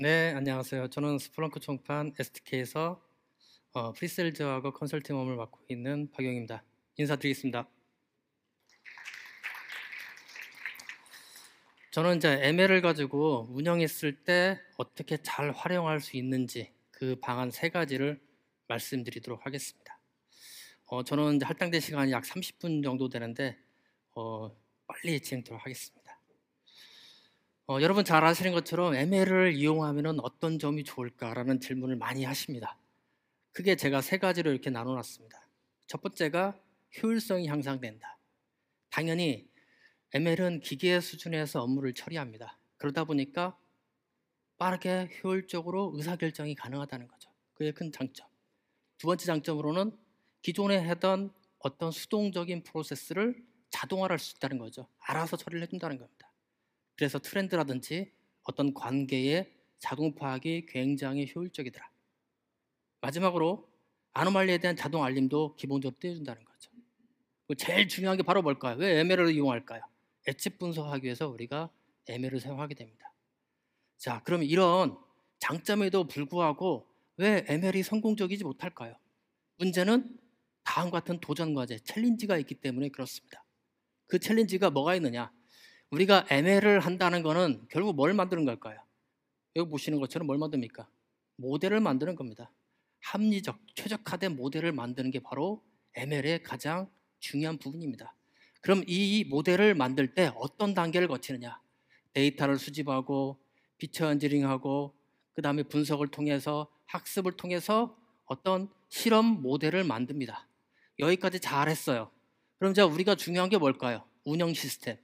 네, 안녕하세요. 저는 스플렁크 총판 STK에서 어, 프리셀즈하고 컨설팅 업무를 맡고 있는 박용입니다 인사드리겠습니다. 저는 이제 ML을 가지고 운영했을 때 어떻게 잘 활용할 수 있는지 그 방안 세 가지를 말씀드리도록 하겠습니다. 어, 저는 이제 할당된 시간이 약 30분 정도 되는데 어, 빨리 진행하도록 하겠습니다. 어, 여러분 잘 아시는 것처럼 ML을 이용하면 어떤 점이 좋을까라는 질문을 많이 하십니다. 그게 제가 세 가지로 이렇게 나눠놨습니다. 첫 번째가 효율성이 향상된다. 당연히 ML은 기계 수준에서 업무를 처리합니다. 그러다 보니까 빠르게 효율적으로 의사결정이 가능하다는 거죠. 그게 큰 장점. 두 번째 장점으로는 기존에 하던 어떤 수동적인 프로세스를 자동화할 수 있다는 거죠. 알아서 처리를 해준다는 겁니다. 그래서 트렌드라든지 어떤 관계의 자동 파악이 굉장히 효율적이더라. 마지막으로 아노말리에 대한 자동 알림도 기본적으로 떼어준다는 거죠. 제일 중요한 게 바로 뭘까요? 왜 ML을 이용할까요? 엣지 분석하기 위해서 우리가 ML을 사용하게 됩니다. 자, 그럼 이런 장점에도 불구하고 왜 ML이 성공적이지 못할까요? 문제는 다음 같은 도전 과제, 챌린지가 있기 때문에 그렇습니다. 그 챌린지가 뭐가 있느냐? 우리가 애매를 한다는 것은 결국 뭘 만드는 걸까요? 여기 보시는 것처럼 뭘 만듭니까? 모델을 만드는 겁니다. 합리적, 최적화된 모델을 만드는 게 바로 애매의 가장 중요한 부분입니다. 그럼 이 모델을 만들 때 어떤 단계를 거치느냐? 데이터를 수집하고 비처 엔지링하고 그 다음에 분석을 통해서 학습을 통해서 어떤 실험 모델을 만듭니다. 여기까지 잘했어요. 그럼 자 우리가 중요한 게 뭘까요? 운영 시스템.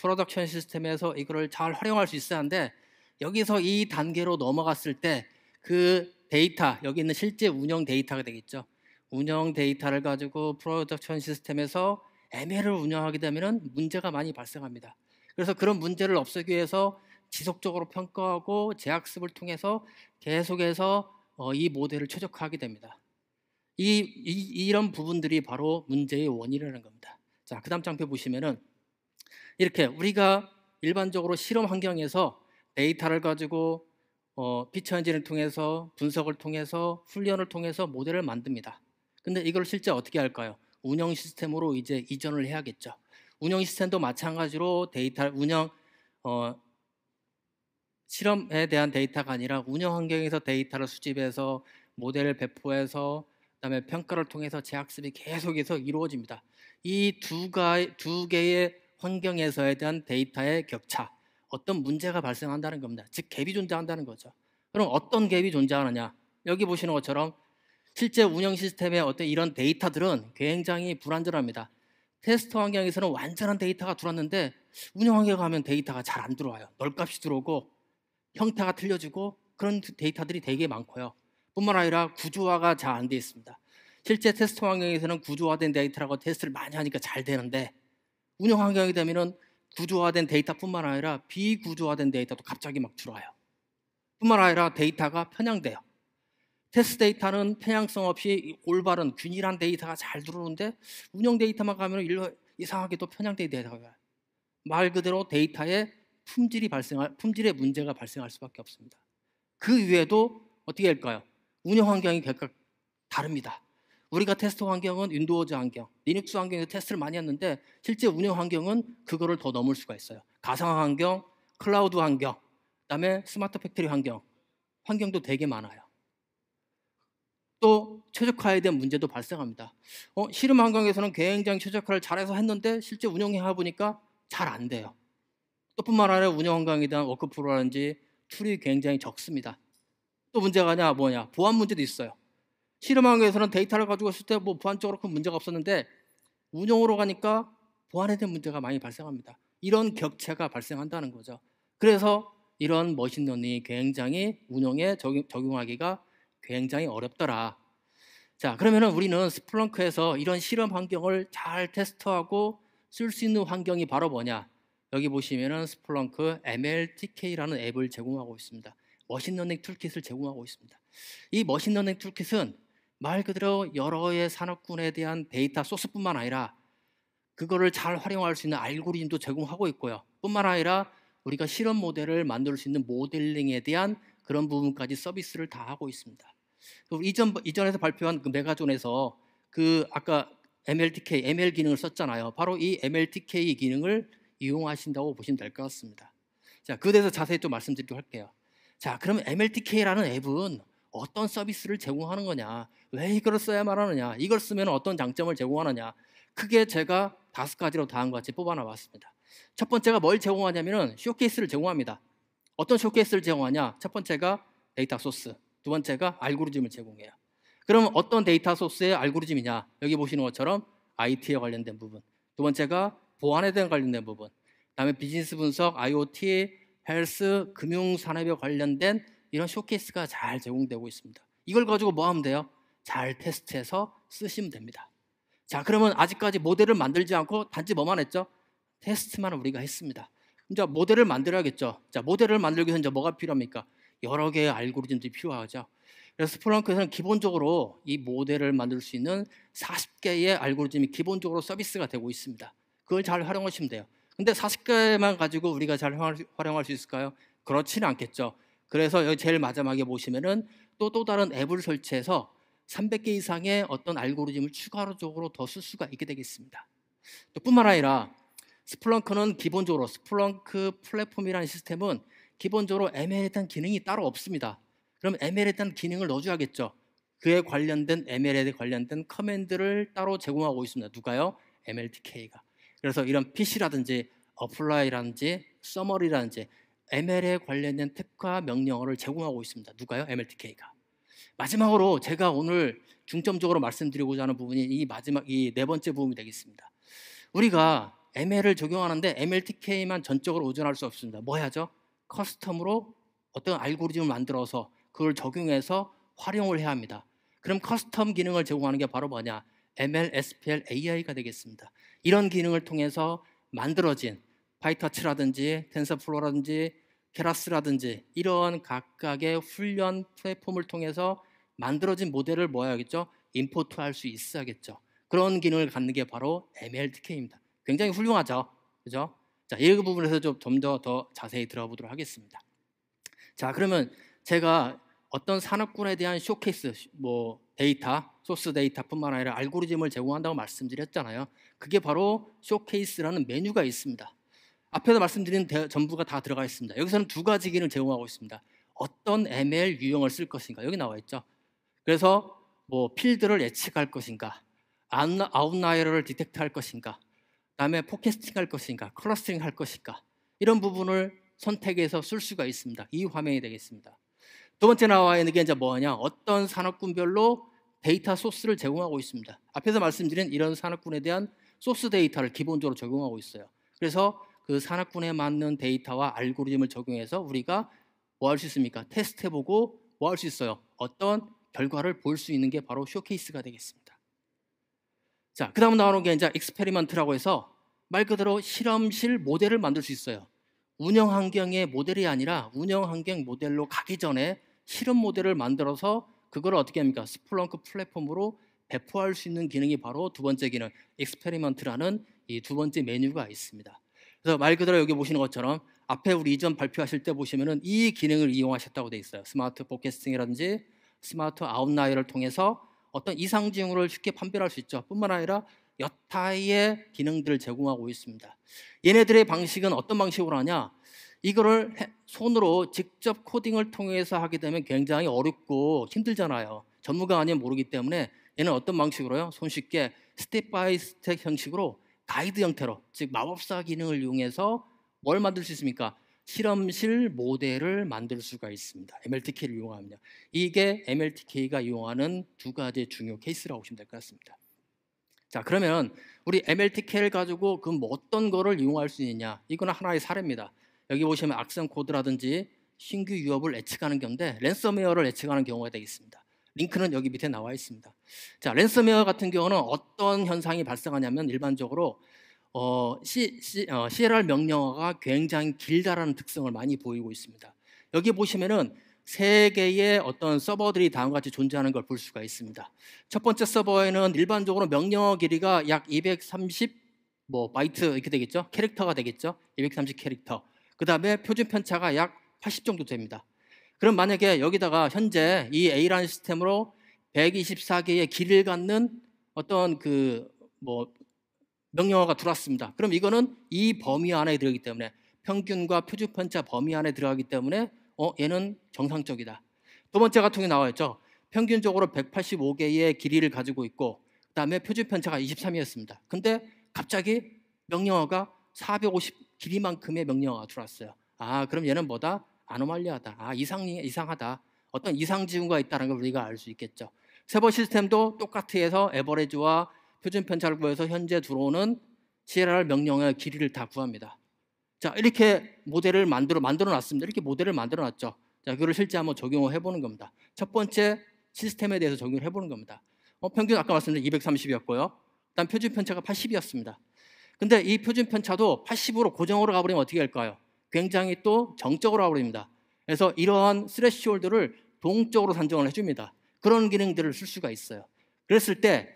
프로덕션 시스템에서 이거를 잘 활용할 수 있어야 하는데 여기서 이 단계로 넘어갔을 때 그 데이터 여기 있는 실제 운영 데이터가 되겠죠. 운영 데이터를 가지고 프로덕션 시스템에서 ML을 운영하게 되면 문제가 많이 발생합니다. 그래서 그런 문제를 없애기 위해서 지속적으로 평가하고 재학습을 통해서 계속해서 어, 이 모델을 최적화하게 됩니다. 이, 이, 이런 부분들이 바로 문제의 원인이라는 겁니다. 자, 그 다음 장표 보시면은 이렇게 우리가 일반적으로 실험 환경에서 데이터를 가지고 어, 피처 엔진을 통해서 분석을 통해서 훈련을 통해서 모델을 만듭니다. 근데 이걸 실제 어떻게 할까요? 운영 시스템으로 이제 이전을 해야겠죠. 운영 시스템도 마찬가지로 데이터 운영 어, 실험에 대한 데이터가 아니라 운영 환경에서 데이터를 수집해서 모델을 배포해서 그다음에 평가를 통해서 재학습이 계속해서 이루어집니다. 이두 개의 환경에서에 대한 데이터의 격차, 어떤 문제가 발생한다는 겁니다. 즉 갭이 존재한다는 거죠. 그럼 어떤 갭이 존재하느냐? 여기 보시는 것처럼 실제 운영 시스템의 어떤 이런 데이터들은 굉장히 불안전합니다. 테스트 환경에서는 완전한 데이터가 들어왔는데 운영 환경에 가면 데이터가 잘 안 들어와요. 널값이 들어오고 형태가 틀려지고 그런 데이터들이 되게 많고요. 뿐만 아니라 구조화가 잘 안 돼 있습니다. 실제 테스트 환경에서는 구조화된 데이터라고 테스트를 많이 하니까 잘 되는데 운영 환경이 되면은 구조화된 데이터뿐만 아니라 비구조화된 데이터도 갑자기 막 들어와요. 뿐만 아니라 데이터가 편향돼요. 테스트 데이터는 편향성 없이 올바른 균일한 데이터가 잘 들어오는데 운영 데이터만 가면 일로 이상하게 또 편향된 데이터가 말 그대로 데이터의 품질이 발생할 품질의 문제가 발생할 수밖에 없습니다. 그 외에도 어떻게 할까요? 운영 환경이 각각 다릅니다. 우리가 테스트 환경은 윈도우즈 환경, 리눅스 환경에서 테스트를 많이 했는데 실제 운영 환경은 그거를 더 넘을 수가 있어요. 가상 환경, 클라우드 환경, 그다음에 스마트 팩토리 환경, 환경도 되게 많아요. 또 최적화에 대한 문제도 발생합니다. 어, 실험 환경에서는 굉장히 최적화를 잘해서 했는데 실제 운영해 보니까 잘 안 돼요. 또 뿐만 아니라 운영 환경에 대한 워크프로라든지 툴이 굉장히 적습니다. 또 문제가 냐 뭐냐 보안 문제도 있어요. 실험학에서는 데이터를 가지고 있을 때뭐 보안적으로 큰 문제가 없었는데 운영으로 가니까 보안에 대한 문제가 많이 발생합니다. 이런 격차가 발생한다는 거죠. 그래서 이런 머신러닝이 굉장히 운영에 적용, 하기가 굉장히 어렵더라. 자, 그러면은 우리는 스플렁크에서 이런 실험 환경을 잘 테스트하고 쓸 수 있는 환경이 바로 뭐냐? 여기 보시면은 스플렁크 MLTK라는 앱을 제공하고 있습니다. 머신러닝 툴킷을 제공하고 있습니다. 이 머신러닝 툴킷은 말 그대로 여러의 산업군에 대한 데이터 소스뿐만 아니라 그거를 잘 활용할 수 있는 알고리즘도 제공하고 있고요. 뿐만 아니라 우리가 실험 모델을 만들 수 있는 모델링에 대한 그런 부분까지 서비스를 다 하고 있습니다. 이전 이전에서 발표한 그 메가존에서 그 아까 MLTK ML 기능을 썼잖아요. 바로 이 MLTK 기능을 이용하신다고 보시면 될 것 같습니다. 자, 그에 대해서 자세히 또 말씀드리도록 할게요. 자, 그러면 MLTK라는 앱은 어떤 서비스를 제공하는 거냐, 왜 이걸 써야 말하느냐, 이걸 쓰면 어떤 장점을 제공하느냐, 크게 제가 다섯 가지로 다음과 같이 뽑아나왔습니다. 첫 번째가 뭘 제공하냐면은 쇼케이스를 제공합니다. 어떤 쇼케이스를 제공하냐? 첫 번째가 데이터 소스, 두 번째가 알고리즘을 제공해요. 그럼 어떤 데이터 소스의 알고리즘이냐? 여기 보시는 것처럼 IT에 관련된 부분, 두 번째가 보안에 대한 관련된 부분, 그다음에 비즈니스 분석, IoT, 헬스, 금융 산업에 관련된 이런 쇼케이스가 잘 제공되고 있습니다. 이걸 가지고 뭐 하면 돼요? 잘 테스트해서 쓰시면 됩니다. 자, 그러면 아직까지 모델을 만들지 않고 단지 뭐만 했죠? 테스트만 우리가 했습니다. 이제 모델을 만들어야겠죠. 자, 모델을 만들기 위해서 이제 뭐가 필요합니까? 여러 개의 알고리즘들이 필요하죠. 그래서 플랑크에서는 기본적으로 이 모델을 만들 수 있는 40개의 알고리즘이 기본적으로 서비스가 되고 있습니다. 그걸 잘 활용하시면 돼요. 근데 40개만 가지고 우리가 잘 활용할 수 있을까요? 그렇지는 않겠죠. 그래서 여기 제일 마지막에 보시면은 또 또 다른 앱을 설치해서 300개 이상의 어떤 알고리즘을 추가적으로 더 쓸 수가 있게 되겠습니다. 또 뿐만 아니라 스플렁크는 기본적으로 스플렁크 플랫폼이라는 시스템은 기본적으로 ML에 대한 기능이 따로 없습니다. 그럼 ML에 대한 기능을 넣어줘야겠죠. 그에 관련된 ML에 관련된 커맨드를 따로 제공하고 있습니다. 누가요? MLTK가. 그래서 이런 PC라든지 어플라이라든지 서머리라든지 ML에 관련된 특화 명령어를 제공하고 있습니다. 누가요? MLTK가. 마지막으로 제가 오늘 중점적으로 말씀드리고자 하는 부분이 이 마지막 이 네 번째 부분이 되겠습니다. 우리가 ML을 적용하는데 MLTK만 전적으로 의존할 수 없습니다. 뭐 해야죠? 커스텀으로 어떤 알고리즘을 만들어서 그걸 적용해서 활용을 해야 합니다. 그럼 커스텀 기능을 제공하는 게 바로 뭐냐? ML, SPL, AI가 되겠습니다. 이런 기능을 통해서 만들어진 파이터치라든지 텐서플로라든지 케라스라든지 이런 각각의 훈련 플랫폼을 통해서 만들어진 모델을 뭐 해야겠죠? 임포트할 수 있어야겠죠. 그런 기능을 갖는 게 바로 MLTK입니다. 굉장히 훌륭하죠. 그죠? 자, 이 부분에서 좀 점점 더 자세히 들어보도록 하겠습니다. 자, 그러면 제가 어떤 산업군에 대한 쇼케이스, 뭐 데이터, 소스 데이터뿐만 아니라 알고리즘을 제공한다고 말씀드렸잖아요. 그게 바로 쇼케이스라는 메뉴가 있습니다. 앞에서 말씀드린 대, 전부가 다 들어가 있습니다. 여기서는 두 가지 기능을 제공하고 있습니다. 어떤 ML 유형을 쓸 것인가 여기 나와 있죠. 그래서 뭐 필드를 예측할 것인가, 아웃라이어를 디텍트할 것인가, 다음에 포캐스팅할 것인가, 클러스팅할 것인가 이런 부분을 선택해서 쓸 수가 있습니다. 이 화면이 되겠습니다. 두 번째 나와 있는 게 이제 뭐냐? 어떤 산업군별로 데이터 소스를 제공하고 있습니다. 앞에서 말씀드린 이런 산업군에 대한 소스 데이터를 기본적으로 적용하고 있어요. 그래서 그 산악군에 맞는 데이터와 알고리즘을 적용해서 우리가 뭐 할 수 있습니까? 테스트해보고 뭐 할 수 있어요? 어떤 결과를 볼 수 있는 게 바로 쇼케이스가 되겠습니다. 자, 그 다음 나오는 게 이제 익스페리먼트라고 해서 말 그대로 실험실 모델을 만들 수 있어요. 운영 환경의 모델이 아니라 운영 환경 모델로 가기 전에 실험 모델을 만들어서 그걸 어떻게 합니까? 스플렁크 플랫폼으로 배포할 수 있는 기능이 바로 두 번째 기능, 익스페리먼트라는 이 두 번째 메뉴가 있습니다. 그래서 말 그대로 여기 보시는 것처럼 앞에 우리 이전 발표하실 때 보시면은 이 기능을 이용하셨다고 되어 있어요. 스마트 포캐스팅이라든지 스마트 아웃라이어를 통해서 어떤 이상 징후를 쉽게 판별할 수 있죠. 뿐만 아니라 여타의 기능들을 제공하고 있습니다. 얘네들의 방식은 어떤 방식으로 하냐? 이거를 손으로 직접 코딩을 통해서 하게 되면 굉장히 어렵고 힘들잖아요. 전문가 아니면 모르기 때문에 얘는 어떤 방식으로요? 손쉽게 스텝 바이 스텝 형식으로 가이드 형태로 즉 마법사 기능을 이용해서 뭘 만들 수 있습니까? 실험실 모델을 만들 수가 있습니다. MLTK를 이용하면요. 이게 MLTK가 이용하는 두 가지 중요 케이스라고 보시면 될 것 같습니다. 자 그러면 우리 MLTK를 가지고 그럼 뭐 어떤 거를 이용할 수 있느냐? 이거는 하나의 사례입니다. 여기 보시면 악성 코드라든지 신규 유업을 예측하는 경우인데 랜섬웨어를 예측하는 경우가 되겠습니다. 링크는 여기 밑에 나와 있습니다. 자, 랜섬웨어 같은 경우는 어떤 현상이 발생하냐면 일반적으로 어, C, C, 어, CLR 명령어가 굉장히 길다라는 특성을 많이 보이고 있습니다. 여기 보시면은 세 개의 어떤 서버들이 다음과 같이 존재하는 걸 볼 수가 있습니다. 첫 번째 서버에는 일반적으로 명령어 길이가 약 230 뭐 바이트 이렇게 되겠죠? 캐릭터가 되겠죠? 230 캐릭터. 그 다음에 표준 편차가 약 80 정도 됩니다. 그럼 만약에 여기다가 현재 이 A라는 시스템으로 124개의 길을 갖는 어떤 그 뭐 명령어가 들어왔습니다. 그럼 이거는 이 범위 안에 들어가기 때문에 평균과 표준편차 범위 안에 들어가기 때문에 어 얘는 정상적이다. 두 번째 같은 게 나와 있죠. 평균적으로 185개의 길이를 가지고 있고 그다음에 표준편차가 23이었습니다. 근데 갑자기 명령어가 450 길이만큼의 명령어가 들어왔어요. 아 그럼 얘는 뭐다? 아노말리하다. 아, 이상이 이상하다. 어떤 이상 지구가 있다는 걸 우리가 알 수 있겠죠. 세버 시스템도 똑같이 해서 에버레지와 표준 편차를 구해서 현재 들어오는 CLR 명령의 길이를 다 구합니다. 자, 이렇게 모델을 만들어 만들어 놨습니다. 이렇게 모델을 만들어 놨죠. 자, 그걸 실제 한번 적용을 해 보는 겁니다. 첫 번째 시스템에 대해서 적용을 해 보는 겁니다. 어, 평균 아까 말씀드린 230이었고요. 일단 표준 편차가 80이었습니다. 근데 이 표준 편차도 80으로 고정으로 가버리면 어떻게 할까요 굉장히 또 정적으로 아우릅니다 그래서 이러한 스레시홀드를 동적으로 산정을 해줍니다. 그런 기능들을 쓸 수가 있어요. 그랬을 때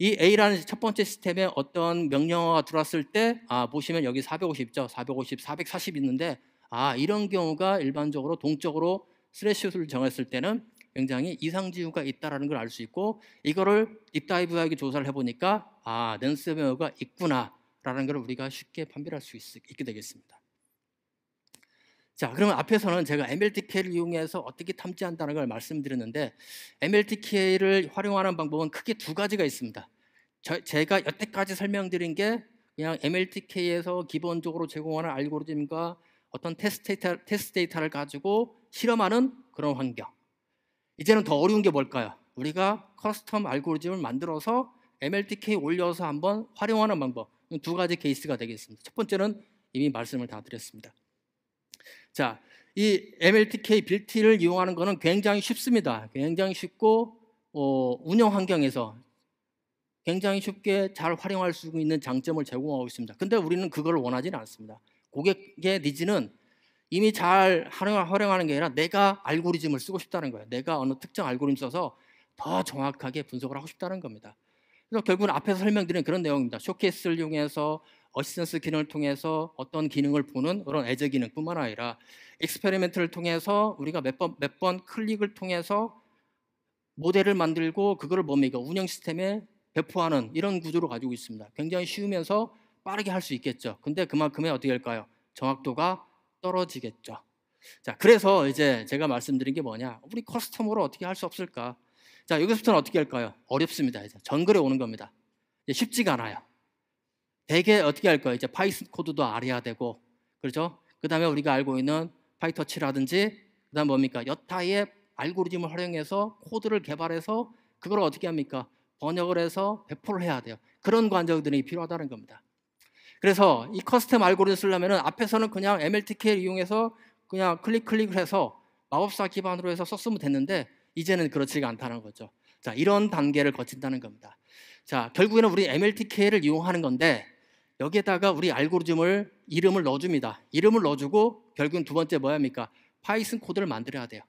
이 A라는 첫 번째 시스템에 어떤 명령어가 들어왔을 때 아, 보시면 여기 450죠. 450, 440 있는데 아, 이런 경우가 일반적으로 동적으로 스레시홀드를 정했을 때는 굉장히 이상지우가 있다라는 걸 알 수 있고 이거를 딥다이브하게 조사를 해보니까 아, 랜스웨어가 있구나라는 걸 우리가 쉽게 판별할 수 있, 있게 되겠습니다. 자, 그러면 앞에서는 제가 MLTK를 이용해서 어떻게 탐지한다는 걸 말씀드렸는데 MLTK를 활용하는 방법은 크게 두 가지가 있습니다. 저, 제가 여태까지 설명드린 게 그냥 MLTK에서 기본적으로 제공하는 알고리즘과 어떤 테스트, 데이터, 테스트 데이터를 가지고 실험하는 그런 환경. 이제는 더 어려운 게 뭘까요? 우리가 커스텀 알고리즘을 만들어서 MLTK 올려서 한번 활용하는 방법. 두 가지 케이스가 되겠습니다. 첫 번째는 이미 말씀을 다 드렸습니다. 자, 이 MLTK 빌트를 이용하는 것은 굉장히 쉽습니다. 굉장히 쉽고 어, 운영 환경에서 굉장히 쉽게 잘 활용할 수 있는 장점을 제공하고 있습니다. 근데 우리는 그걸 원하지는 않습니다. 고객의 니즈는 이미 잘 활용하는 게 아니라 내가 알고리즘을 쓰고 싶다는 거예요. 내가 어느 특정 알고리즘 써서 더 정확하게 분석을 하고 싶다는 겁니다. 그래서 결국은 앞에서 설명드린 그런 내용입니다. 쇼케이스를 이용해서 어시스턴스 기능을 통해서 어떤 기능을 보는 그런 애저 기능뿐만 아니라 익스페리멘트를 통해서 우리가 몇 번 몇 번 클릭을 통해서 모델을 만들고 그걸를 뭡니까 그러니까 운영 시스템에 배포하는 이런 구조를 가지고 있습니다. 굉장히 쉬우면서 빠르게 할 수 있겠죠. 근데 그만큼의 어떻게 할까요? 정확도가 떨어지겠죠. 자, 그래서 이제 제가 말씀드린 게 뭐냐? 우리 커스텀으로 어떻게 할 수 없을까? 자, 여기서부터는 어떻게 할까요? 어렵습니다. 이제 정글에 오는 겁니다. 이제 쉽지가 않아요. 대개 어떻게 할 거예요? 이제 파이썬 코드도 알아야 되고 그렇죠? 그 다음에 우리가 알고 있는 파이터치라든지 그 다음 뭡니까? 여타의 알고리즘을 활용해서 코드를 개발해서 그걸 어떻게 합니까? 번역을 해서 배포를 해야 돼요. 그런 관정들이 필요하다는 겁니다. 그래서 이 커스텀 알고리즘 쓰려면 앞에서는 그냥 MLTK를 이용해서 그냥 클릭 클릭을 해서 마법사 기반으로 해서 썼으면 됐는데 이제는 그렇지가 않다는 거죠. 자, 이런 단계를 거친다는 겁니다. 자, 결국에는 우리 MLTK를 이용하는 건데 여기에다가 우리 알고리즘을 이름을 넣어줍니다. 이름을 넣어주고 결국은 두 번째 뭐야 합니까? 파이썬 코드를 만들어야 돼요.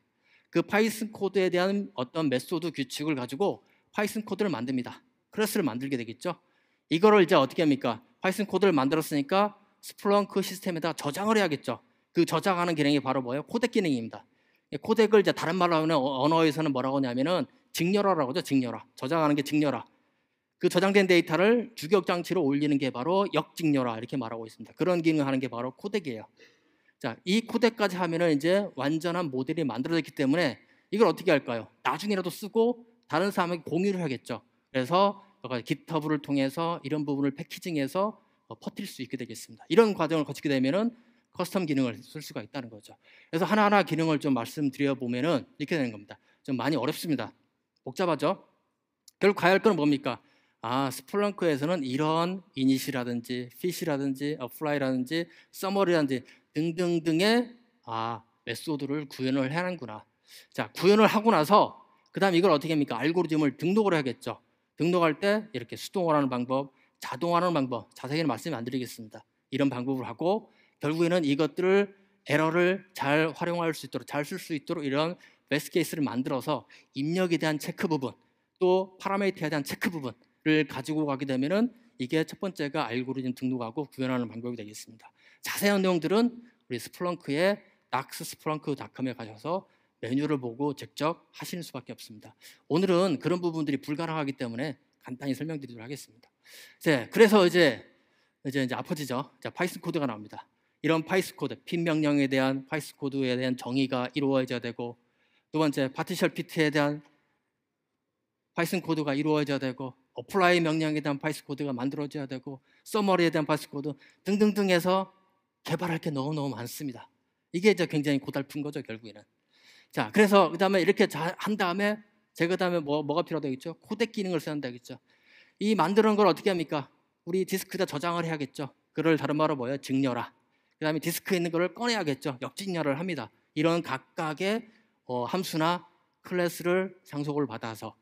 그 파이썬 코드에 대한 어떤 메소드 규칙을 가지고 파이썬 코드를 만듭니다. 클래스를 만들게 되겠죠. 이거를 이제 어떻게 합니까? 파이썬 코드를 만들었으니까 스플렁크 시스템에다 저장을 해야겠죠. 그 저장하는 기능이 바로 뭐예요? 코덱 기능입니다. 코덱을 이제 다른 말로 하면 언어에서는 뭐라고 하냐면은 직렬화라고 하죠. 직렬화. 저장하는 게 직렬화. 그 저장된 데이터를 주격 장치로 올리는 게 바로 역직렬화 이렇게 말하고 있습니다. 그런 기능을 하는 게 바로 코덱이에요. 자, 이 코덱까지 하면은 이제 완전한 모델이 만들어졌기 때문에 이걸 어떻게 할까요? 나중이라도 쓰고 다른 사람에게 공유를 하겠죠. 그래서 여러 g i t 를 통해서 이런 부분을 패키징해서 어, 퍼뜨릴 수 있게 되겠습니다. 이런 과정을 거치게 되면은 커스텀 기능을 쓸 수가 있다는 거죠. 그래서 하나하나 기능을 좀 말씀드려 보면은 이렇게 되는 겁니다. 좀 많이 어렵습니다. 복잡하죠? 결국 가야 할건 뭡니까? 아, 스플렁크에서는 이런 이니시라든지피시라든지 어플라이라든지 서머리라든지 등등등의 아, 메소드를 구현을 하는구나. 자, 구현을 하고 나서 그다음 이걸 어떻게 합니까? 알고리즘을 등록을 해야겠죠. 등록할 때 이렇게 수동화하는 방법, 자동화하는 방법 자세히는 말씀 안 드리겠습니다. 이런 방법을 하고 결국에는 이것들을 에러를 잘 활용할 수 있도록 잘 쓸 수 있도록 이런 베스트 케이스를 만들어서 입력에 대한 체크 부분 또파라메이트에 대한 체크 부분 를 가지고 가게 되면은 이게 첫 번째가 알고리즘 등록하고 구현하는 방법이 되겠습니다. 자세한 내용들은 우리 스플렁크의 낙스스플렁크닷컴에 가셔서 메뉴를 보고 직접 하시는 수밖에 없습니다. 오늘은 그런 부분들이 불가능하기 때문에 간단히 설명드리도록 하겠습니다. 이제 그래서 이제 이제 이제 아퍼지죠. 자, 파이썬 코드가 나옵니다. 이런 파이썬 코드, 핀 명령에 대한 파이썬 코드에 대한 정의가 이루어져야 되고 두 번째 파티셜 피트에 대한 파이썬 코드가 이루어져야 되고 어플라이 명령에 대한 파이스 코드가 만들어져야 되고 서머리에 대한 파이스 코드 등등등 해서 개발할 게 너무너무 많습니다. 이게 이제 굉장히 고달픈 거죠, 결국에는. 자, 그래서 그다음에 이렇게 한 다음에 제가 다음에 뭐 뭐가 필요하겠죠 코덱 기능을 써야 한다겠죠. 이 만드는 걸 어떻게 합니까? 우리 디스크에다 저장을 해야겠죠. 그를 다른 말로 뭐예요? 증여라. 그다음에 디스크에 있는 거를 꺼내야겠죠. 역진열을 합니다. 이런 각각의 어, 함수나 클래스를 상속을 받아서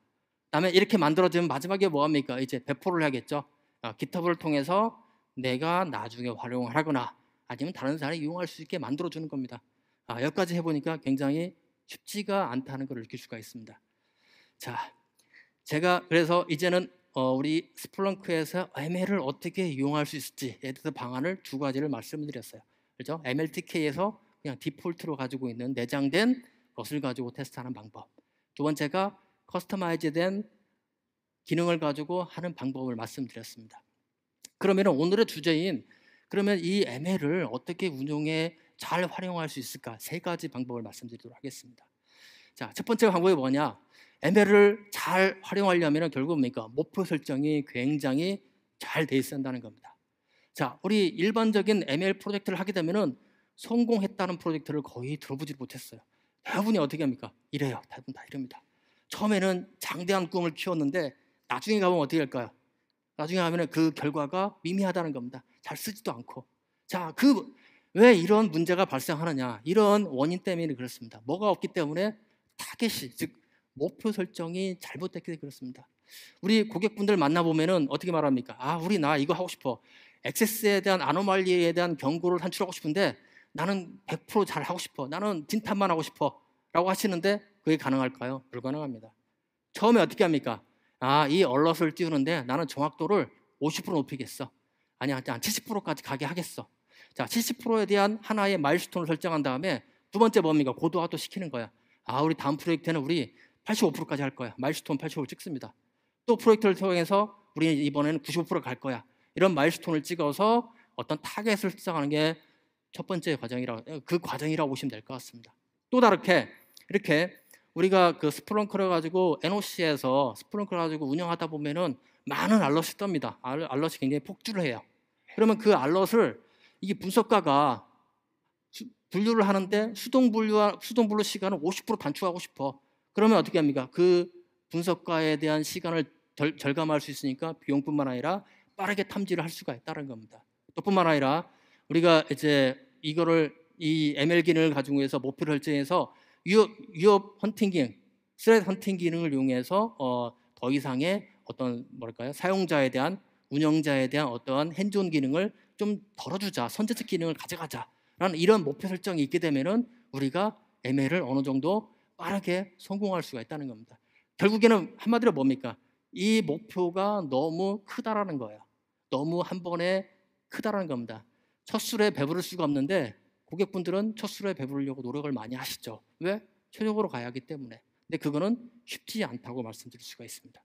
다음에 이렇게 만들어지면 마지막에 뭐 합니까? 이제 배포를 하겠죠. 아, 기타브 통해서 내가 나중에 활용을 하거나 아니면 다른 사람이 이용할 수 있게 만들어 주는 겁니다. 아, 여기까지 해보니까 굉장히 쉽지가 않다는 걸 느낄 수가 있습니다. 자, 제가 그래서 이제는 어, 우리 스플렁크에서 ML을 어떻게 이용할 수 있을지에 대해서 방안을 두 가지를 말씀드렸어요. 그죠 MLTK에서 그냥 디폴트로 가지고 있는 내장된 것을 가지고 테스트하는 방법. 두 번째가 커스터마이즈된 기능을 가지고 하는 방법을 말씀드렸습니다. 그러면 오늘의 주제인 그러면 이 ML을 어떻게 운용해 잘 활용할 수 있을까? 세 가지 방법을 말씀드리도록 하겠습니다. 자, 첫 번째 방법이 뭐냐? ML을 잘 활용하려면 결국 뭡니까? 목표 설정이 굉장히 잘 돼 있어야 한다는 겁니다. 자, 우리 일반적인 ML 프로젝트를 하게 되면 성공했다는 프로젝트를 거의 들어보지 못했어요. 대부분이 어떻게 합니까? 이래요. 대부분 다 이럽니다. 처음에는 장대한 꿈을 키웠는데 나중에 가면 어떻게 될까요? 나중에 하면그 결과가 미미하다는 겁니다. 잘 쓰지도 않고. 자, 그 왜 이런 문제가 발생하느냐? 이런 원인 때문에 그렇습니다. 뭐가 없기 때문에 타겟이 즉 목표 설정이 잘못됐기 때문에 그렇습니다. 우리 고객분들 만나보면은 어떻게 말합니까? 아, 우리 나 이거 하고 싶어. 액세스에 대한 아노말리에 대한 경고를 산출하고 싶은데 나는 100%잘 하고 싶어. 나는 진탄만 하고 싶어. 라고 하시는데 그게 가능할까요? 불가능합니다. 처음에 어떻게 합니까? 아, 이 얼럿을 띄우는데 나는 정확도를 50% 높이겠어. 아니, 한 70%까지 가게 하겠어. 자, 70%에 대한 하나의 마일스톤을 설정한 다음에 두 번째 범위가 고도화도 시키는 거야. 아, 우리 다음 프로젝트는 우리 85%까지 할 거야. 마일스톤 85% 찍습니다. 또 프로젝트를 통해서 우리는 이번에는 95%갈 거야. 이런 마일스톤을 찍어서 어떤 타겟을 설정하는 게 첫 번째 과정이라고 그 과정이라고 보시면 될 것 같습니다. 또 다르게 이렇게 우리가 그 스프렁클을 가지고 NOC에서 스프렁클 가지고 운영하다 보면은 많은 알럿이 떱니다 알, 럿이 굉장히 폭주를 해요. 그러면 그 알럿을 이게 분석가가 분류를 하는데 수동 분류 수동 분류 시간을 50% 단축하고 싶어. 그러면 어떻게 합니까? 그 분석가에 대한 시간을 절, 절감할 수 있으니까 비용뿐만 아니라 빠르게 탐지를 할 수가 있다는 겁니다. 또뿐만 아니라 우리가 이제 이거를 이 ML 기능을 가지고 해서 목표를 설정해서 유업, 유업 헌팅 기능, 스레드 헌팅 기능을 이용해서 어, 더 이상의 어떤 뭐랄까요 사용자에 대한 운영자에 대한 어떠한 핸즈온 기능을 좀 덜어주자, 선제적 기능을 가져가자라는 이런 목표 설정이 있게 되면은 우리가 ML을 어느 정도 빠르게 성공할 수가 있다는 겁니다. 결국에는 한마디로 뭡니까? 이 목표가 너무 크다라는 거예요. 너무 한 번에 크다라는 겁니다. 첫 술에 배부를 수가 없는데 고객분들은 첫 술에 배부르려고 노력을 많이 하시죠. 왜? 최적으로 가야 하기 때문에. 근데 그거는 쉽지 않다고 말씀드릴 수가 있습니다.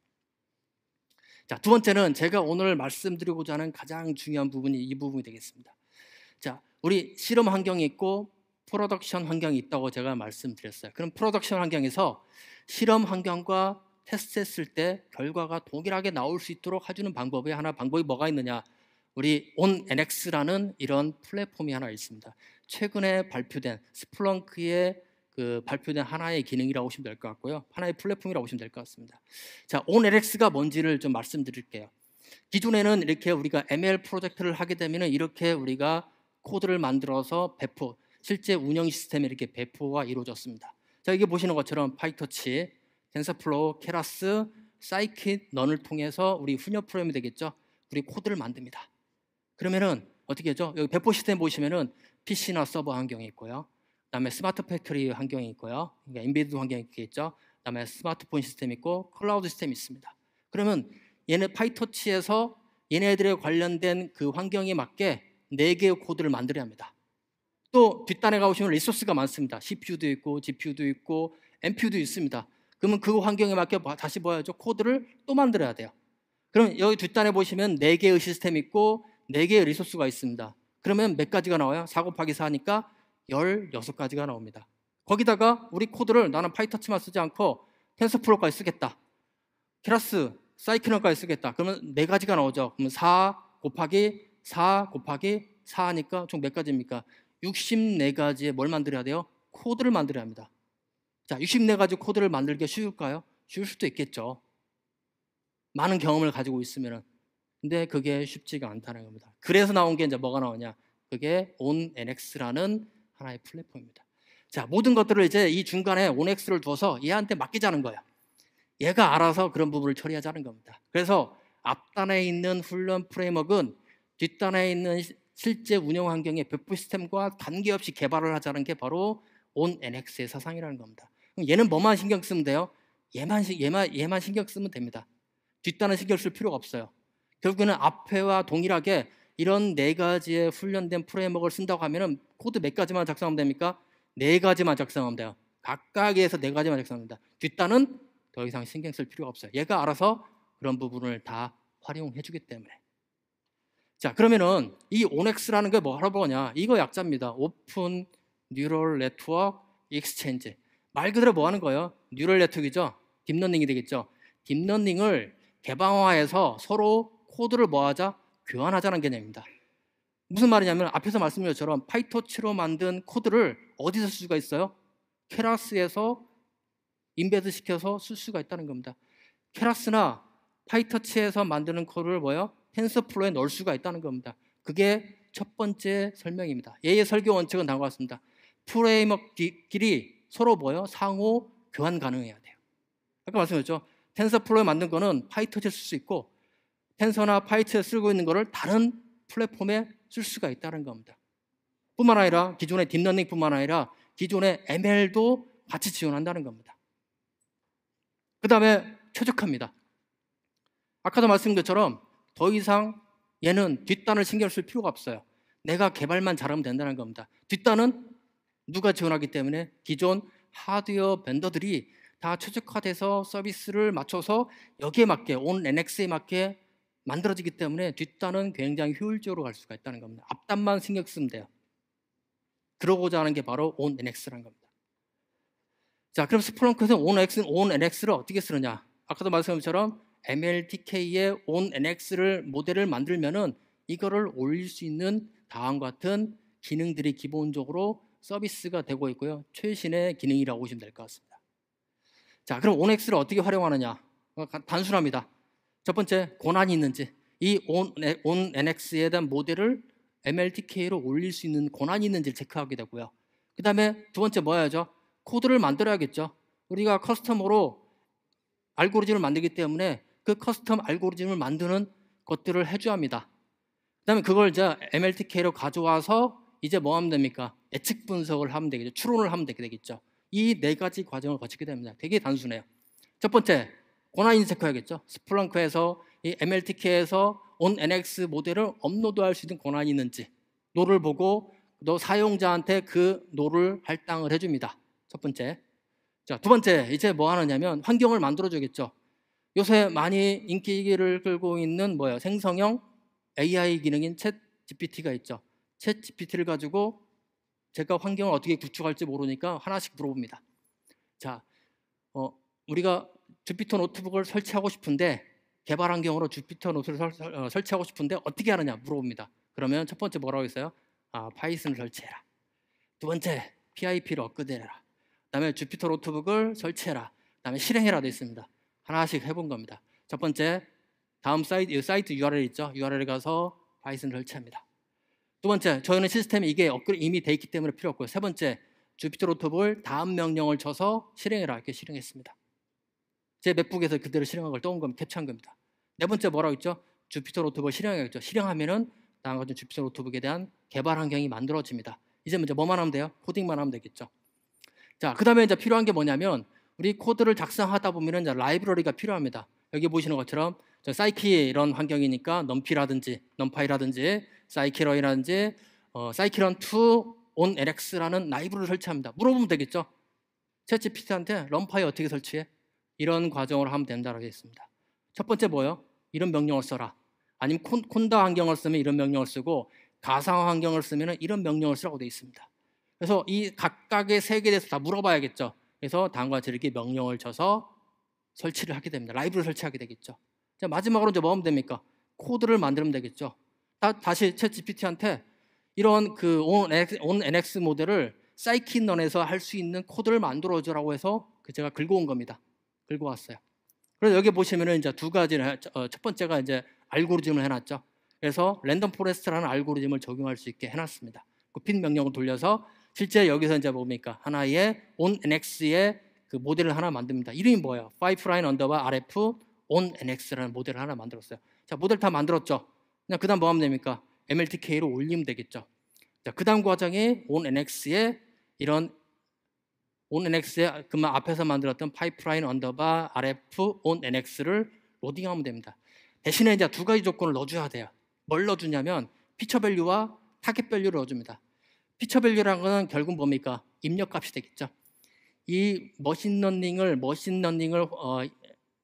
자, 두 번째는 제가 오늘 말씀드리고자 하는 가장 중요한 부분이 이 부분이 되겠습니다. 자, 우리 실험 환경이 있고 프로덕션 환경이 있다고 제가 말씀드렸어요. 그럼 프로덕션 환경에서 실험 환경과 테스트했을 때 결과가 동일하게 나올 수 있도록 해주는 방법에 하나 방법이 뭐가 있느냐? 우리 온NX라는 이런 플랫폼이 하나 있습니다. 최근에 발표된 스플렁크의 그 발표된 하나의 기능이라고 보시면 될 것 같고요. 하나의 플랫폼이라고 보시면 될 것 같습니다. 자, 온 n x 가 뭔지를 좀 말씀드릴게요. 기존에는 이렇게 우리가 ML 프로젝트를 하게 되면은 이렇게 우리가 코드를 만들어서 배포, 실제 운영 시스템에 이렇게 배포가 이루어졌습니다. 자, 여기 보시는 것처럼 파이터치, 덴서플로우, 케라스, 사이킷, 넌을 통해서 우리 훈련 프로그램이 되겠죠. 우리 코드를 만듭니다. 그러면은 어떻게 하죠? 여기 배포 시스템 보시면은 PC나 서버 환경이 있고요. 그다음에 스마트 팩토리 환경이 있고요. 그러니까 인베이드 환경이 있겠죠. 그다음에 스마트폰 시스템 있고 클라우드 시스템이 있습니다. 그러면 얘네 파이터치에서 얘네들에 관련된 그 환경에 맞게 네 개의 코드를 만들어야 합니다. 또 뒷단에 가보시면 리소스가 많습니다. CPU도 있고 GPU도 있고 m p u 도 있습니다. 그러면 그 환경에 맞게 다시 뭐야죠? 코드를 또 만들어야 돼요. 그럼 여기 뒷단에 보시면 네 개의 시스템 있고 4개의 리소스가 있습니다. 그러면 몇 가지가 나와요? 4 곱하기 4니까 16가지가 나옵니다. 거기다가 우리 코드를 나는 파이터치만 쓰지 않고 텐서플로까지 쓰겠다. 케라스, 사이클런까지 쓰겠다. 그러면 4 가지가 나오죠. 그러면 4 곱하기 4 곱하기 4니까총 몇 가지입니까? 64가지의 뭘 만들어야 돼요? 코드를 만들어야 합니다. 자, 64가지 코드를 만들기 쉬울까요? 쉬울 수도 있겠죠. 많은 경험을 가지고 있으면은 근데 그게 쉽지가 않다는 겁니다. 그래서 나온 게 이제 뭐가 나오냐? 그게 온NX라는 하나의 플랫폼입니다. 자, 모든 것들을 이제 이 중간에 온엑스를 둬서 얘한테 맡기자는 거예요. 얘가 알아서 그런 부분을 처리하자는 겁니다. 그래서 앞단에 있는 훈련 프레임워크는 뒷단에 있는 실제 운영 환경의 배포 시스템과 관계없이 개발을 하자는 게 바로 온NX의 사상이라는 겁니다. 그럼 얘는 뭐만 신경 쓰면 돼요? 얘만, 얘만, 얘만 신경 쓰면 됩니다. 뒷단은 신경 쓸 필요가 없어요. 결국에는 앞에와 동일하게 이런 네 가지의 훈련된 프레임워크를 쓴다고 하면은 코드 몇 가지만 작성하면 됩니까? 네 가지만 작성하면 돼요. 각각에서 네 가지만 작성합니다. 뒷단은 더 이상 신경 쓸 필요가 없어요. 얘가 알아서 그런 부분을 다 활용해 주기 때문에. 자, 그러면은 이 오넥스라는 게 뭐하러 보냐? 이거 약자입니다. 오픈 뉴럴 네트워크 익스체인지. 말 그대로 뭐 하는 거예요? 뉴럴 네트워크죠. 딥러닝이 되겠죠. 딥러닝을 개방화해서 서로 코드를 뭐하자? 교환하자는 개념입니다. 무슨 말이냐면 앞에서 말씀드린 것처럼 파이토치로 만든 코드를 어디서 쓸 수가 있어요? 케라스에서 인베드 시켜서 쓸 수가 있다는 겁니다. 케라스나 파이터치에서 만드는 코드를 뭐요? 텐서플로에 넣을 수가 있다는 겁니다. 그게 첫 번째 설명입니다. 예의 설교 원칙은 다음과 같습니다. 프레임업끼리 서로 뭐요? 상호 교환 가능해야 돼요. 아까 말씀드렸죠. 텐서플로에 만든 거는 파이터치에 쓸 수 있고 텐서나 파이트에 쓰고 있는 것을 다른 플랫폼에 쓸 수가 있다는 겁니다. 뿐만 아니라 기존의 딥러닝뿐만 아니라 기존의 ML도 같이 지원한다는 겁니다. 그 다음에 최적화입니다. 아까도 말씀드린 것처럼 더 이상 얘는 뒷단을 신경 쓸 필요가 없어요. 내가 개발만 잘하면 된다는 겁니다. 뒷단은 누가 지원하기 때문에 기존 하드웨어 벤더들이 다 최적화돼서 서비스를 맞춰서 여기에 맞게 온 NX에 맞게 만들어지기 때문에 뒷단은 굉장히 효율적으로 갈 수가 있다는 겁니다. 앞단만 신경 쓰면 돼요. 그러고자 하는 게 바로 OnNX라는 겁니다. 자, 그럼 스프렁크에서 OnNX는 OnNX를 어떻게 쓰느냐? 아까도 말씀드린 것처럼 MLTK의 OnNX를 모델을 만들면은 이거를 올릴 수 있는 다음과 같은 기능들이 기본적으로 서비스가 되고 있고요. 최신의 기능이라고 보시면 될 것 같습니다. 자, 그럼 OnX를 어떻게 활용하느냐? 어, 단순합니다. 첫 번째, 고난이 있는지 이온 네, NX에 대한 모델을 MLTK로 올릴 수 있는 고난이 있는지를 체크하게 되고요. 그 다음에 두 번째 뭐야죠? 코드를 만들어야겠죠. 우리가 커스텀으로 알고리즘을 만들기 때문에 그 커스텀 알고리즘을 만드는 것들을 해줘야 합니다. 그 다음에 그걸 이제 MLTK로 가져와서 이제 뭐 하면 됩니까? 예측 분석을 하면 되겠죠. 추론을 하면 되 되겠죠. 이 네 가지 과정을 거치게 됩니다. 되게 단순해요. 첫 번째, 권한 인색화겠죠. 스플렁크에서 이 MLTK에서 온 NX 모델을 업로드할 수 있는 권한이 있는지 노를 보고 또 사용자한테 그 노를 할당을 해줍니다. 첫 번째. 자, 두 번째 이제 뭐 하느냐면 환경을 만들어주겠죠. 요새 많이 인기를 끌고 있는 뭐예요? 생성형 AI 기능인 챗 GPT가 있죠. 챗 GPT를 가지고 제가 환경을 어떻게 구축할지 모르니까 하나씩 물어봅니다. 자, 어, 우리가 주피터 노트북을 설치하고 싶은데 개발 환경으로 주피터 노트를 설, 어, 설치하고 싶은데 어떻게 하느냐 물어봅니다. 그러면 첫 번째 뭐라고 했어요? 아, 파이썬을 설치해라. 두 번째 PIP를 업그레이드해라. 그다음에 주피터 노트북을 설치해라. 그다음에 실행해라 돼 있습니다. 하나씩 해본 겁니다. 첫 번째 다음 사이트, 사이트 URL 있죠? URL에 가서 파이썬을 설치합니다. 두 번째 저희는 시스템이 이게 업그레이드 이미 돼 있기 때문에 필요 없고요. 세 번째 주피터 노트북을 다음 명령을 쳐서 실행해라 이렇게 실행했습니다. 제 맥북에서 그대로 실행한 걸 떠온 겁니다. 캡처한 겁니다. 네 번째 뭐라고 했죠? 주피터 노트북을 실행해야겠죠. 실행하면은 나온 가 주피터 노트북에 대한 개발 환경이 만들어집니다. 이제 먼저 뭐만 하면 돼요? 코딩만 하면 되겠죠. 자, 그 다음에 이제 필요한 게 뭐냐면 우리 코드를 작성하다 보면은 이제 라이브러리가 필요합니다. 여기 보시는 것처럼 저 사이키 이런 환경이니까 넘피라든지 넘파이라든지 사이키런이라든지 어, 사이키런 2 온LX라는 라이브를 설치합니다. 물어보면 되겠죠. 채찌 피트한테 럼파이 어떻게 설치해? 이런 과정으로 하면 된다라고 했습니다. 첫 번째 뭐요? 이런 명령을 써라. 아니면 콘다 환경을 쓰면 이런 명령을 쓰고 가상 환경을 쓰면 이런 명령을 쓰라고 되어 있습니다. 그래서 이 각각의 세계에 대해서 다 물어봐야겠죠. 그래서 다음과같 이렇게 이 명령을 쳐서 설치를 하게 됩니다. 라이브를 설치하게 되겠죠. 자, 마지막으로 이제 뭐 하면 됩니까? 코드를 만들면 되겠죠. 다, 시챗 GPT한테 이런 그온 NX 모델을 사이킨넌에서할 수 있는 코드를 만들어주라고 해서 그 제가 긁어온 겁니다. 들고 왔어요. 그래서 여기 보시면은 이제 두 가지는 어, 첫 번째가 이제 알고리즘을 해놨죠. 그래서 랜덤 포레스트라는 알고리즘을 적용할 수 있게 해놨습니다. 그 핀 명령을 돌려서 실제 여기서 이제 뭡니까 하나의 onNX의 그 모델을 하나 만듭니다. 이름이 뭐예요? 파이프라인 언더바 RF onNX라는 모델을 하나 만들었어요. 자 모델 다 만들었죠. 그냥 그다음 뭐 하면 됩니까? MLTK로 올리면 되겠죠. 자 그다음 과정이 onNX의 이런 onNX의 그 앞에서 만들었던 파이프라인 언더바 RF onNX를 로딩하면 됩니다. 대신에 이제 두 가지 조건을 넣어줘야 돼요. 뭘 넣어주냐면 피처 밸류와 타겟 밸류를 넣어줍니다. 피처 밸류라는 것은 결국 뭡니까? 입력값이 되겠죠. 이 머신러닝을 머신러닝을 어,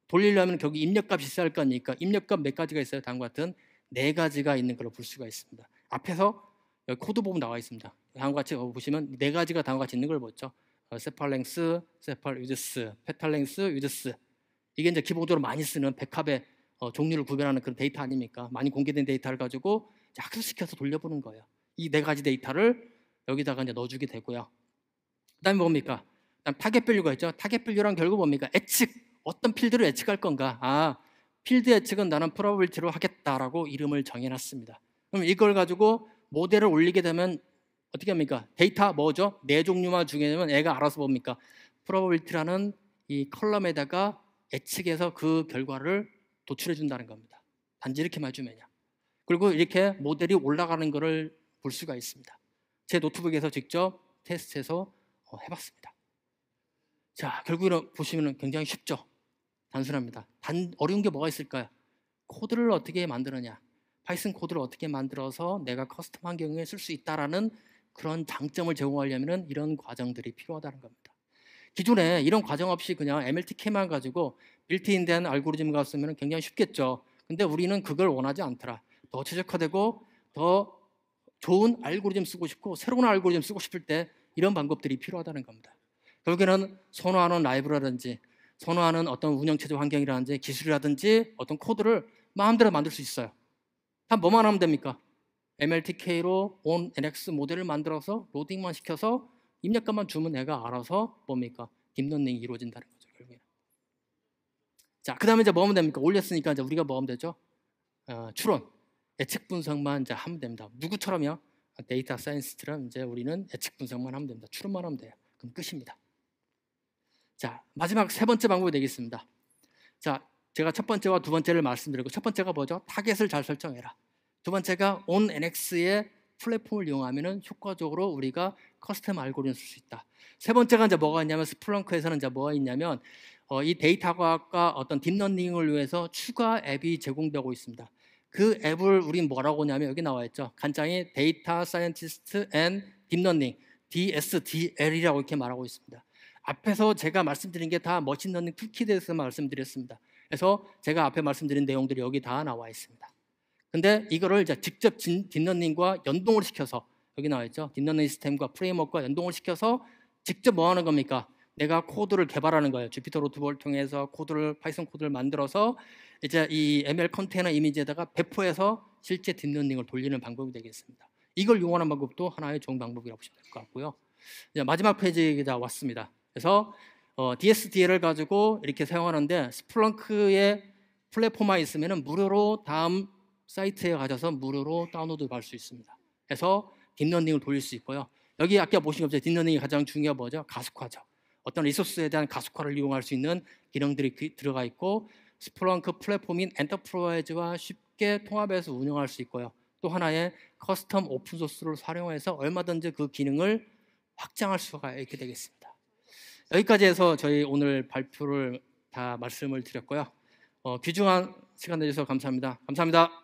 돌리려면 결국 입력값이 있어야 할 거니까 입력값 몇 가지가 있어요? 다음과 같은 네 가지가 있는 걸로 볼 수가 있습니다. 앞에서 여기 코드 부분 나와 있습니다. 다음과 같이 보시면 네 가지가 다음과 같이 있는 걸 보죠. 어, 세팔랭스, 세팔 위드스, 페탈랭스, 위드스 이게 이제 기본적으로 많이 쓰는 백합의 어, 종류를 구별하는 그런 데이터 아닙니까? 많이 공개된 데이터를 가지고 학습시켜서 돌려보는 거예요. 이 네 가지 데이터를 여기다가 이제 넣어주게 되고요. 그다음에 뭡니까? 그다음 타겟 분류가 있죠. 타겟 분류란 결국 뭡니까? 예측. 어떤 필드를 예측할 건가? 아, 필드 예측은 나는 프로버블티로 하겠다라고 이름을 정해놨습니다. 그럼 이걸 가지고 모델을 올리게 되면 어떻게 합니까? 데이터 뭐죠? 네 종류만 중에는 애가 알아서 뭡니까? 프로버빌티라는 이 컬럼에다가 예측해서 그 결과를 도출해 준다는 겁니다. 단지 이렇게 말주면요. 그리고 이렇게 모델이 올라가는 것을 볼 수가 있습니다. 제 노트북에서 직접 테스트해서 어, 해봤습니다. 자, 결국은 보시면 굉장히 쉽죠. 단순합니다. 단, 어려운 게 뭐가 있을까요? 코드를 어떻게 만드느냐, 파이썬 코드를 어떻게 만들어서 내가 커스텀 환경에 쓸 수 있다라는 그런 장점을 제공하려면 이런 과정들이 필요하다는 겁니다. 기존에 이런 과정 없이 그냥 MLTK만 가지고 빌트인된 알고리즘같으면 굉장히 쉽겠죠. 근데 우리는 그걸 원하지 않더라. 더 최적화되고 더 좋은 알고리즘 쓰고 싶고 새로운 알고리즘 쓰고 싶을 때 이런 방법들이 필요하다는 겁니다. 결국에는 선호하는 라이브라든지 선호하는 어떤 운영체제 환경이라든지 기술이라든지 어떤 코드를 마음대로 만들 수 있어요. 다 뭐만 하면 됩니까? MLTK로 온 NX 모델을 만들어서 로딩만 시켜서 입력값만 주면 애가 알아서 뭡니까? 딥러닝이 이루어진다는 거죠. 결국에는. 자, 그 다음에 이제 뭐 하면 됩니까? 올렸으니까 이제 우리가 뭐 하면 되죠? 어, 추론, 예측 분석만 이제 하면 됩니다. 누구처럼요? 데이터 사이언스처럼 이제 우리는 예측 분석만 하면 됩니다. 추론만 하면 돼요. 그럼 끝입니다. 자, 마지막 세 번째 방법이 되겠습니다. 자, 제가 첫 번째와 두 번째를 말씀드리고 첫 번째가 뭐죠? 타겟을 잘 설정해라. 두 번째가 온 n x 의 플랫폼을 이용하면 효과적으로 우리가 커스텀 알고리즘을 쓸 수 있다. 세 번째가 이제 뭐가 있냐면 스플렁크에서는 이제 뭐가 있냐면 어, 이 데이터 과학과 어떤 딥러닝을 위해서 추가 앱이 제공되고 있습니다. 그 앱을 우린 뭐라고 하냐면 여기 나와 있죠. 간장이 데이터 사이언티스트 앤 딥러닝 DSDL이라고 이렇게 말하고 있습니다. 앞에서 제가 말씀드린 게다 머신러닝 툴킷에 대해서 말씀드렸습니다. 그래서 제가 앞에 말씀드린 내용들이 여기 다 나와 있습니다. 근데 이거를 이제 직접 딥러닝과 연동을 시켜서 여기 나와 있죠. 딥러닝 시스템과 프레임워크와 연동을 시켜서 직접 뭐 하는 겁니까? 내가 코드를 개발하는 거예요. 주피터 로트볼 통해서 코드를 파이썬 코드를 만들어서 이제 이 ML 컨테이너 이미지에다가 배포해서 실제 딥러닝을 돌리는 방법이 되겠습니다. 이걸 이용하는 방법도 하나의 좋은 방법이라고 보시면 될 것 같고요. 이제 마지막 페이지가 에 왔습니다. 그래서 어, DSDL을 가지고 이렇게 사용하는데 스플렁크의 플랫폼화 있으면 무료로 다음 사이트에 가셔서 무료로 다운로드 받을 수 있습니다. 그래서 딥러닝을 돌릴 수 있고요. 여기 아까 보신 것처럼 딥러닝이 가장 중요한 뭐죠? 가속화죠. 어떤 리소스에 대한 가속화를 이용할 수 있는 기능들이 그 들어가 있고 스프렁크 플랫폼인 엔터프라이즈와 쉽게 통합해서 운영할 수 있고요. 또 하나의 커스텀 오픈소스를 활용해서 얼마든지 그 기능을 확장할 수가 있게 되겠습니다. 여기까지 해서 저희 오늘 발표를 다 말씀을 드렸고요. 어, 귀중한 시간 내주셔서 감사합니다. 감사합니다.